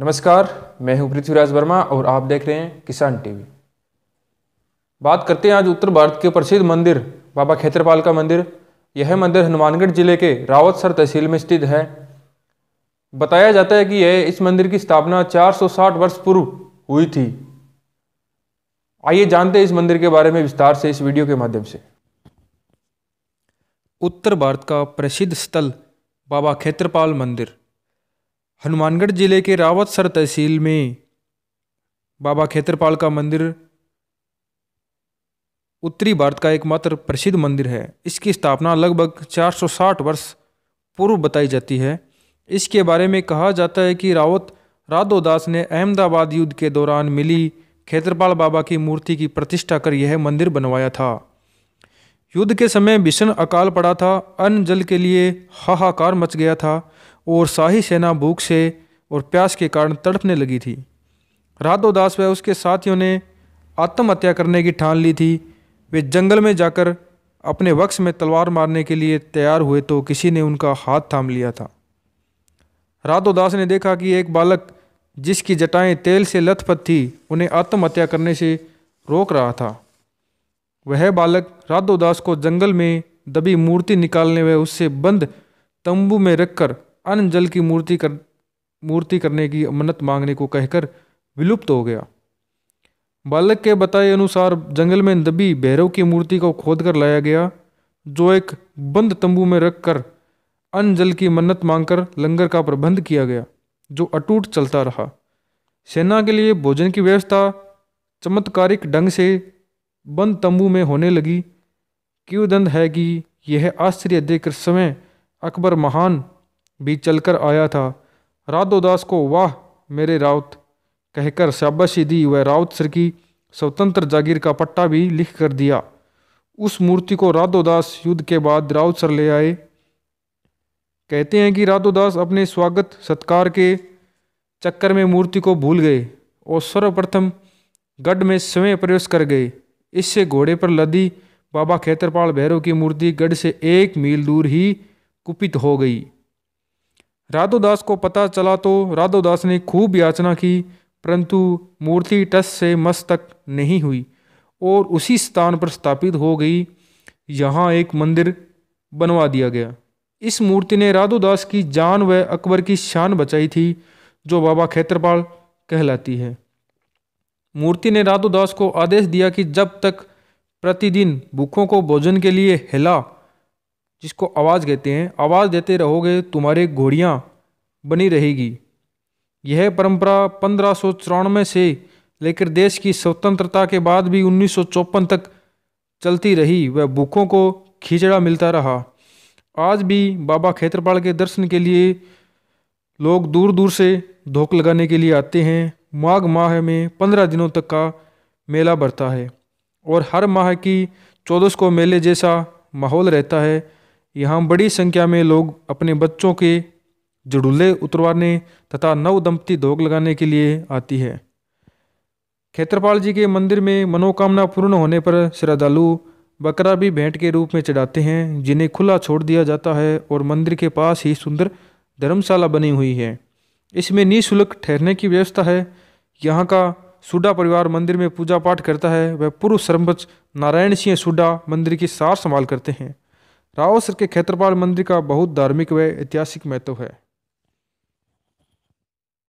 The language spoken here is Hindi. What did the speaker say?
नमस्कार मैं हूं पृथ्वीराज वर्मा और आप देख रहे हैं किसान टीवी बात करते हैं आज उत्तर भारत के प्रसिद्ध मंदिर बाबा खेतरपाल का मंदिर यह मंदिर हनुमानगढ़ जिले के रावतसर तहसील में स्थित है बताया जाता है कि यह इस मंदिर की स्थापना 460 वर्ष पूर्व हुई थी आइए जानते हैं इस मंदिर के बारे में विस्तार से इस वीडियो के माध्यम से उत्तर भारत का प्रसिद्ध स्थल बाबा खेतरपाल मंदिर हनुमानगढ़ जिले के रावतसर तहसील में बाबा खेतरपाल का मंदिर उत्तरी भारत का एकमात्र प्रसिद्ध मंदिर है इसकी स्थापना लगभग 460 वर्ष पूर्व बताई जाती है इसके बारे में कहा जाता है कि रावत राधोदास ने अहमदाबाद युद्ध के दौरान मिली खेतरपाल बाबा की मूर्ति की प्रतिष्ठा कर यह मंदिर बनवाया था युद्ध के समय भीषण अकाल पड़ा था अन्न जल के लिए हाहाकार मच गया था और शाही सेना भूख से और प्यास के कारण तड़पने लगी थी राधोदास व उसके साथियों ने आत्महत्या करने की ठान ली थी वे जंगल में जाकर अपने वक्स में तलवार मारने के लिए तैयार हुए तो किसी ने उनका हाथ थाम लिया था राधोदास ने देखा कि एक बालक जिसकी जटाएं तेल से लथपथ थी उन्हें आत्महत्या करने से रोक रहा था वह बालक राधोदास को जंगल में दबी मूर्ति निकालने व उससे बंद तंबू में रखकर अन्न जल की मूर्ति कर मूर्ति करने की मन्नत मांगने को कहकर विलुप्त हो गया बालक के बताए अनुसार जंगल में दबी भैरव की मूर्ति को खोद कर लाया गया जो एक बंद तंबू में रख कर अन्न जल की मन्नत मांगकर लंगर का प्रबंध किया गया जो अटूट चलता रहा सेना के लिए भोजन की व्यवस्था चमत्कारिक ढंग से बंद तंबू में होने लगी क्यों दंद है कि यह आश्चर्य देखकर समय अकबर महान भी चलकर आया था राधोदास को वाह मेरे राउत कहकर शाबाशी दी वह राउत सर की स्वतंत्र जागीर का पट्टा भी लिख कर दिया उस मूर्ति को राधोदास युद्ध के बाद राउत सर ले आए कहते हैं कि राधोदास अपने स्वागत सत्कार के चक्कर में मूर्ति को भूल गए और सर्वप्रथम गढ़ में स्वयं प्रवेश कर गए इससे घोड़े पर लदी बाबा खेतरपाल भैरव की मूर्ति गढ़ से एक मील दूर ही कुपित हो गई राधोदास को पता चला तो राधोदास ने खूब याचना की परंतु मूर्ति टस से मस्तक नहीं हुई और उसी स्थान पर स्थापित हो गई यहाँ एक मंदिर बनवा दिया गया इस मूर्ति ने राधोदास की जान व अकबर की शान बचाई थी जो बाबा खेत्रपाल कहलाती है मूर्ति ने राधोदास को आदेश दिया कि जब तक प्रतिदिन भूखों को भोजन के लिए हिला जिसको आवाज़ कहते हैं आवाज़ देते रहोगे तुम्हारे घोड़ियाँ बनी रहेगी यह परंपरा पंद्रह सौ से लेकर देश की स्वतंत्रता के बाद भी उन्नीस तक चलती रही वह भूखों को खिचड़ा मिलता रहा आज भी बाबा खेत्रपाल के दर्शन के लिए लोग दूर दूर से धोख लगाने के लिए आते हैं माघ माह में पंद्रह दिनों तक का मेला बढ़ता है और हर माह की चौदस को मेले जैसा माहौल रहता है यहाँ बड़ी संख्या में लोग अपने बच्चों के जड़ूले उतरवाने तथा नव दंपति भोग लगाने के लिए आती है खेत्रपाल जी के मंदिर में मनोकामना पूर्ण होने पर श्रद्धालु बकरा भी भेंट के रूप में चढ़ाते हैं जिन्हें खुला छोड़ दिया जाता है और मंदिर के पास ही सुंदर धर्मशाला बनी हुई है इसमें निःशुल्क ठहरने की व्यवस्था है यहाँ का सुडा परिवार मंदिर में पूजा पाठ करता है वह पूर्व सरपंच नारायण सिंह सुडा मंदिर की सार संभाल करते हैं राव के खेतरपाल मंदिर का बहुत धार्मिक व ऐतिहासिक महत्व है